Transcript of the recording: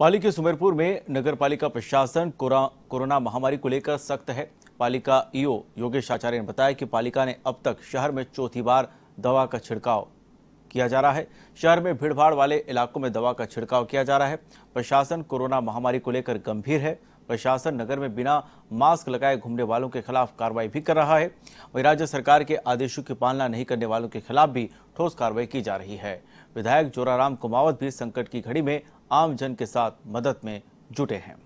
पाली के सुमेरपुर में नगर पालिका प्रशासन कोरोना महामारी को लेकर सख्त है पालिका ईओ योगेश आचार्य ने बताया कि पालिका ने अब तक शहर में चौथी बार दवा का छिड़काव किया जा रहा है शहर में भीड़भाड़ वाले इलाकों में दवा का छिड़काव किया जा रहा है प्रशासन कोरोना महामारी को लेकर गंभीर है प्रशासन नगर में बिना मास्क लगाए घूमने वालों के खिलाफ कार्रवाई भी कर रहा है वहीं राज्य सरकार के आदेशों की पालना नहीं करने वालों के खिलाफ भी ठोस कार्रवाई की जा रही है विधायक जोराराम कुमावत भी संकट की घड़ी में आमजन के साथ मदद में जुटे हैं